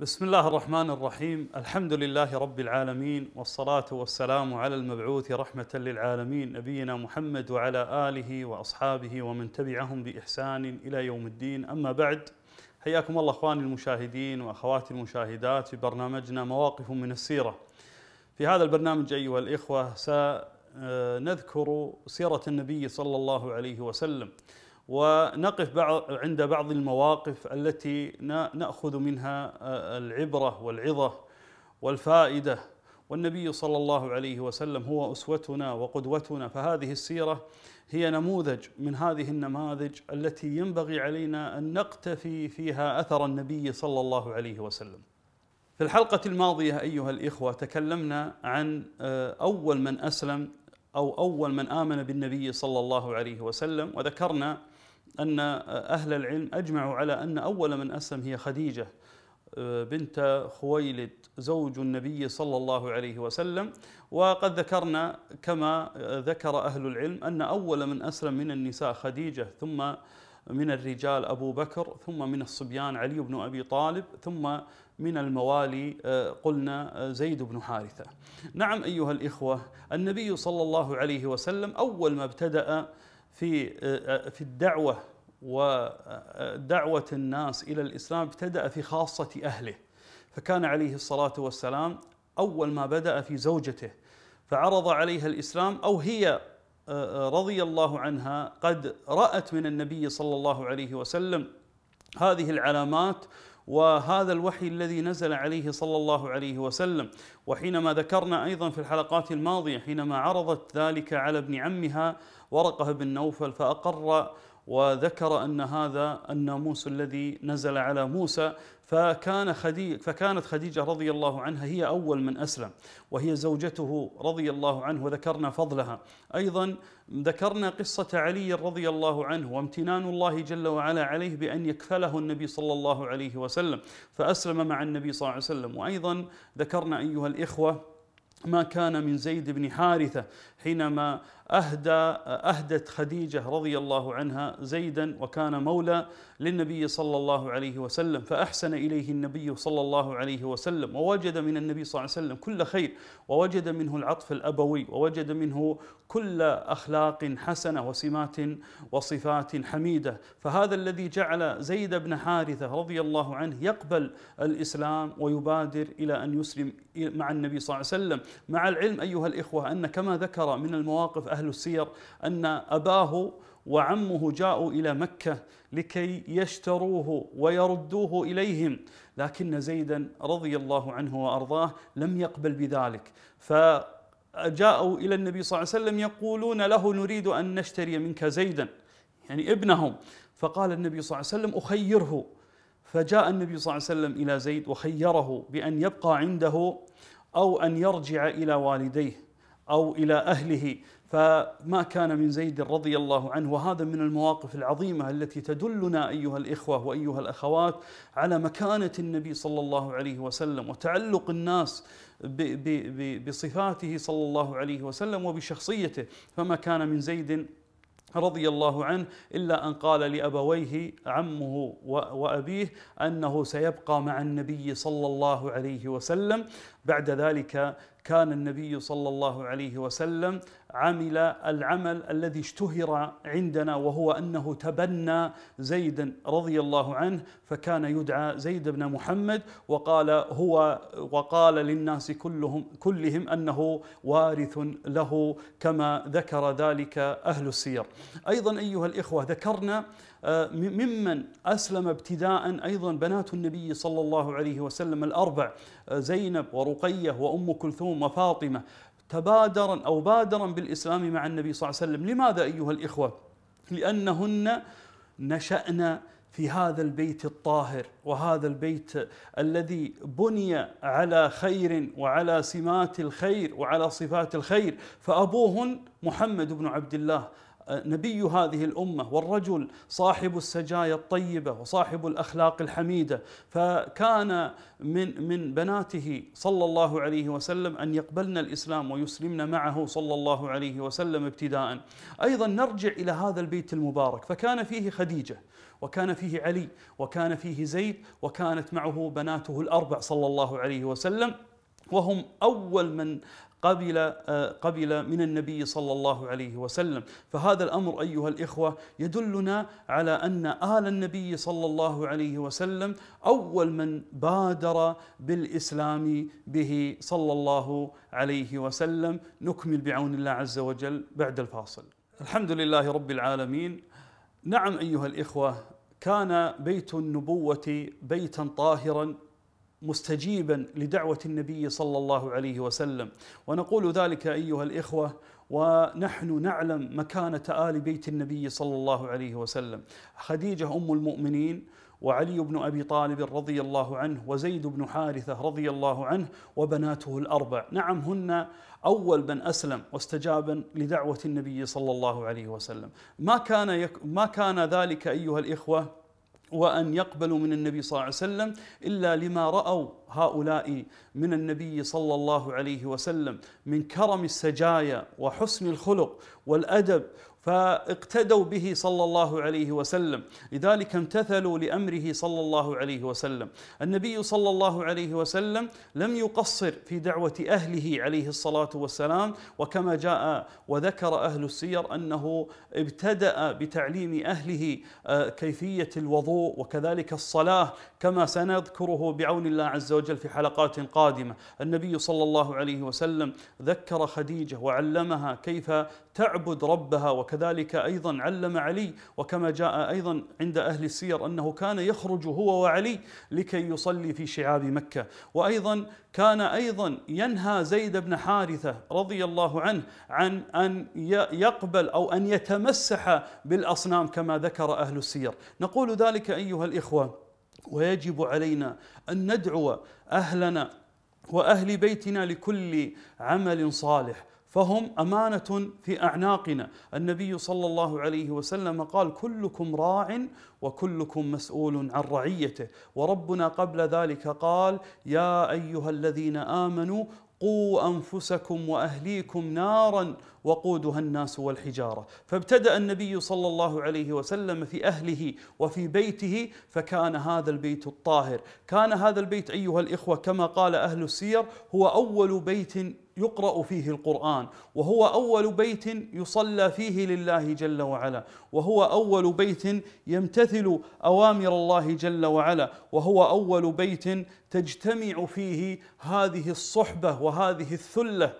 بسم الله الرحمن الرحيم الحمد لله رب العالمين والصلاة والسلام على المبعوث رحمة للعالمين نبينا محمد وعلى آله وأصحابه ومن تبعهم بإحسان إلى يوم الدين أما بعد حياكم الله أخواني المشاهدين وأخواتي المشاهدات في برنامجنا مواقف من السيرة في هذا البرنامج أيها الإخوة سنذكر سيرة النبي صلى الله عليه وسلم ونقف عند بعض المواقف التي ناخذ منها العبره والعظه والفائده والنبي صلى الله عليه وسلم هو اسوتنا وقدوتنا فهذه السيره هي نموذج من هذه النماذج التي ينبغي علينا ان نقتفي فيها اثر النبي صلى الله عليه وسلم. في الحلقه الماضيه ايها الاخوه تكلمنا عن اول من اسلم او اول من امن بالنبي صلى الله عليه وسلم وذكرنا أن أهل العلم أجمعوا على أن أول من أسلم هي خديجة آه، بنت خويلد زوج النبي صلى الله عليه وسلم وقد ذكرنا كما ذكر أهل العلم أن أول من أسلم من النساء خديجة ثم من الرجال أبو بكر ثم من الصبيان علي بن أبي طالب ثم من الموالي آه، قلنا آه، زيد بن حارثة نعم أيها الإخوة النبي صلى الله عليه وسلم أول ما ابتدأ في آه، آه، في الدعوه ودعوه آه، الناس الى الاسلام ابتدا في خاصه اهله فكان عليه الصلاه والسلام اول ما بدا في زوجته فعرض عليها الاسلام او هي رضي الله عنها قد رات من النبي صلى الله عليه وسلم هذه العلامات وهذا الوحي الذي نزل عليه صلى الله عليه وسلم وحينما ذكرنا أيضا في الحلقات الماضية حينما عرضت ذلك على ابن عمها ورقه بن نوفل فأقر وذكر أن هذا الناموس الذي نزل على موسى فكان خديج فكانت خديجة رضي الله عنها هي أول من أسلم وهي زوجته رضي الله عنه وذكرنا فضلها أيضا ذكرنا قصة علي رضي الله عنه وامتنان الله جل وعلا عليه بأن يكفله النبي صلى الله عليه وسلم فأسلم مع النبي صلى الله عليه وسلم وأيضا ذكرنا أيها الإخوة ما كان من زيد بن حارثة حينما أهدى أهدت خديجة رضي الله عنها زيدا وكان مولى للنبي صلى الله عليه وسلم فأحسن إليه النبي صلى الله عليه وسلم ووجد من النبي صلى الله عليه وسلم كل خير ووجد منه العطف الأبوي ووجد منه كل أخلاق حسنة وسمات وصفات حميدة فهذا الذي جعل زيد بن حارثة رضي الله عنه يقبل الإسلام ويبادر إلى أن يسلم مع النبي صلى الله عليه وسلم مع العلم أيها الإخوة أن كما ذكر من المواقف أهل أهل السير أن أباه وعمه جاءوا إلى مكة لكي يشتروه ويردوه إليهم لكن زيدا رضي الله عنه وأرضاه لم يقبل بذلك ف جاءوا الى النبي صلى الله عليه وسلم يقولون له نريد ان نشتري منك زيدا يعني ابنهم فقال النبي صلى الله عليه وسلم اخيره فجاء النبي صلى الله عليه وسلم الى زيد وخيره بان يبقى عنده او ان يرجع الى والديه او الى اهله فما كان من زيد رضي الله عنه وهذا من المواقف العظيمه التي تدلنا ايها الاخوه وايها الاخوات على مكانه النبي صلى الله عليه وسلم وتعلق الناس بصفاته صلى الله عليه وسلم وبشخصيته فما كان من زيد رضي الله عنه الا ان قال لابويه عمه وابيه انه سيبقى مع النبي صلى الله عليه وسلم بعد ذلك كان النبي صلى الله عليه وسلم عمل العمل الذي اشتهر عندنا وهو انه تبنى زيدا رضي الله عنه فكان يدعى زيد بن محمد وقال هو وقال للناس كلهم كلهم انه وارث له كما ذكر ذلك اهل السير. ايضا ايها الاخوه ذكرنا آه، ممن اسلم ابتداء ايضا بنات النبي صلى الله عليه وسلم الاربع زينب ورقية وأم كلثوم وفاطمة تبادرا أو بادرا بالإسلام مع النبي صلى الله عليه وسلم لماذا أيها الإخوة؟ لأنهن نشأنا في هذا البيت الطاهر وهذا البيت الذي بني على خير وعلى سمات الخير وعلى صفات الخير فأبوهن محمد بن عبد الله نبي هذه الامه والرجل صاحب السجايا الطيبه وصاحب الاخلاق الحميده فكان من من بناته صلى الله عليه وسلم ان يقبلن الاسلام ويسلمن معه صلى الله عليه وسلم ابتداء. ايضا نرجع الى هذا البيت المبارك فكان فيه خديجه وكان فيه علي وكان فيه زيد وكانت معه بناته الاربع صلى الله عليه وسلم وهم اول من قبل آه، قبل من النبي صلى الله عليه وسلم فهذا الأمر أيها الإخوة يدلنا على أن آل النبي صلى الله عليه وسلم أول من بادر بالإسلام به صلى الله عليه وسلم نكمل بعون الله عز وجل بعد الفاصل الحمد لله رب العالمين نعم أيها الإخوة كان بيت النبوة بيتا طاهرا مستجيبا لدعوه النبي صلى الله عليه وسلم ونقول ذلك ايها الاخوه ونحن نعلم مكانه ال بيت النبي صلى الله عليه وسلم خديجه ام المؤمنين وعلي بن ابي طالب رضي الله عنه وزيد بن حارثه رضي الله عنه وبناته الاربع، نعم هن اول من اسلم واستجابا لدعوه النبي صلى الله عليه وسلم، ما كان يك ما كان ذلك ايها الاخوه وأن يقبلوا من النبي صلى الله عليه وسلم إلا لما رأوا هؤلاء من النبي صلى الله عليه وسلم من كرم السجايا وحسن الخلق والأدب فاقتدوا به صلى الله عليه وسلم لذلك امتثلوا لامره صلى الله عليه وسلم النبي صلى الله عليه وسلم لم يقصر في دعوه اهله عليه الصلاه والسلام وكما جاء وذكر اهل السير انه ابتدا بتعليم اهله آه، كيفيه الوضوء وكذلك الصلاه كما سنذكره بعون الله عز وجل في حلقات قادمه النبي صلى الله عليه وسلم ذكر خديجه وعلمها كيف تعبد ربها وكيف وكذلك أيضا علم علي وكما جاء أيضا عند أهل السير أنه كان يخرج هو وعلي لكي يصلي في شعاب مكة وأيضا كان أيضا ينهى زيد بن حارثة رضي الله عنه عن أن يقبل أو أن يتمسح بالأصنام كما ذكر أهل السير نقول ذلك أيها الإخوة ويجب علينا أن ندعو أهلنا وأهل بيتنا لكل عمل صالح فهم امانه في اعناقنا النبي صلى الله عليه وسلم قال كلكم راع وكلكم مسؤول عن رعيته وربنا قبل ذلك قال يا ايها الذين امنوا قوا انفسكم واهليكم نارا وقودها الناس والحجاره، فابتدا النبي صلى الله عليه وسلم في اهله وفي بيته فكان هذا البيت الطاهر، كان هذا البيت ايها الاخوه كما قال اهل السير هو اول بيت يقرأ فيه القرآن وهو أول بيت يصلى فيه لله جل وعلا وهو أول بيت يمتثل أوامر الله جل وعلا وهو أول بيت تجتمع فيه هذه الصحبة وهذه الثلة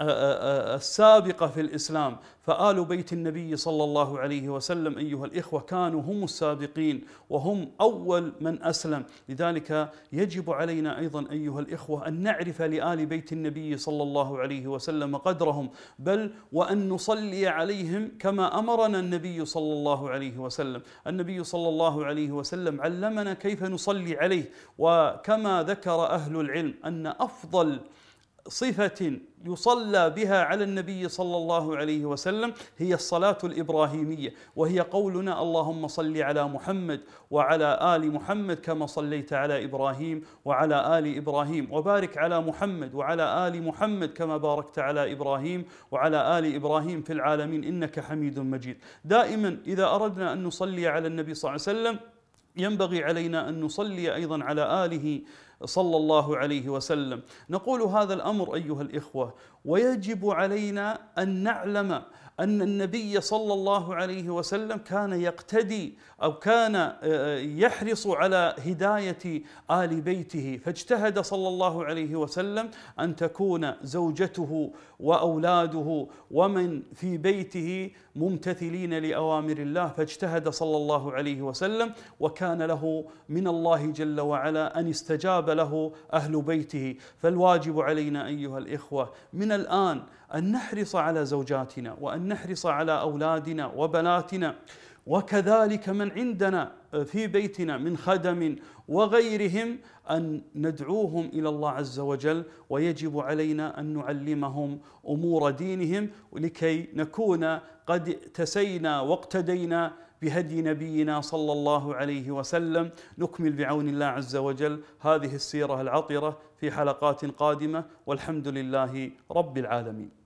السابقة في الإسلام فآل بيت النبي صلى الله عليه وسلم أيها الإخوة كانوا هم السابقين وهم أول من أسلم لذلك يجب علينا أيضا أيها الإخوة أن نعرف لآل بيت النبي صلى الله عليه وسلم قدرهم بل وأن نصلي عليهم كما أمرنا النبي صلى الله عليه وسلم النبي صلى الله عليه وسلم علمنا كيف نصلي عليه وكما ذكر أهل العلم أن أفضل صفة يصلى بها على النبي صلى الله عليه وسلم هي الصلاة الإبراهيمية وهي قولنا اللهم صل على محمد وعلى آل محمد كما صليت على إبراهيم وعلى آل إبراهيم وبارك على محمد وعلى آل محمد كما باركت على إبراهيم وعلى آل إبراهيم في العالمين إنك حميد مجيد دائما إذا أردنا أن نصلي على النبي صلى الله عليه وسلم ينبغي علينا أن نصلي أيضا على آله صلى الله عليه وسلم نقول هذا الامر ايها الاخوه ويجب علينا ان نعلم أن النبي صلى الله عليه وسلم كان يقتدي أو كان آه، يحرص على هداية آل بيته فاجتهد صلى الله عليه وسلم أن تكون زوجته وأولاده ومن في بيته ممتثلين لأوامر الله فاجتهد صلى الله عليه وسلم وكان له من الله جل وعلا أن استجاب له أهل بيته فالواجب علينا أيها الإخوة من الآن أن نحرص على زوجاتنا وأن نحرص على أولادنا وبناتنا وكذلك من عندنا آه، في بيتنا من خدم وغيرهم ان ندعوهم الى الله عز وجل ويجب علينا ان نعلمهم امور دينهم لكي نكون قد ائتسينا واقتدينا بهدي نبينا صلى الله عليه وسلم نكمل بعون الله عز وجل هذه السيره العطره في حلقات قادمه والحمد لله رب العالمين